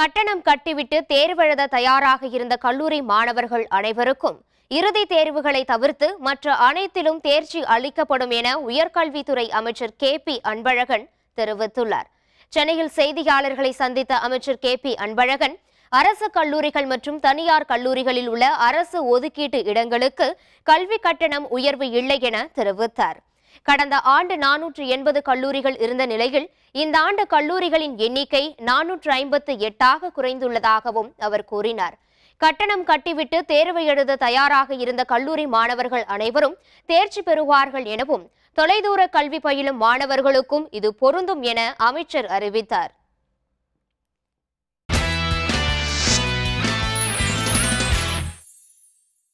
கட்டணம் கட்டிவிட்டு தேர்வெழுத தயாராக இருந்த கல்லூரி மாணவர்கள் அனைவருக்கும் இறுதி தேர்வுகளை தவிர்த்து மற்ற அனைத்திலும் தேர்ச்சி அளிக்கப்படும் என உயர்கல்வித்துறை அமைச்சர் கே பி அன்பழகன் தெரிவித்துள்ளார் சென்னையில் செய்தியாளர்களை சந்தித்த அமைச்சர் கே பி அன்பழகன் அரசு கல்லூரிகள் மற்றும் தனியார் கல்லூரிகளில் உள்ள அரசு ஒதுக்கீட்டு இடங்களுக்கு கல்வி கட்டணம் உயர்வு இல்லை என தெரிவித்தார் கடந்த ஆண்டு நானூற்று எண்பது கல்லூரிகள் இருந்த நிலையில் இந்த ஆண்டு கல்லூரிகளின் எண்ணிக்கை நானூற்று ஐம்பத்து எட்டாக குறைந்துள்ளதாகவும் அவர் கூறினார் கட்டணம் கட்டிவிட்டு தேர்வு எழுத தயாராக இருந்த கல்லூரி மாணவர்கள் அனைவரும் தேர்ச்சி பெறுவார்கள் எனவும் தொலைதூர கல்வி பயிலும் மாணவர்களுக்கும் இது பொருந்தும் என அமைச்சர் அறிவித்தார்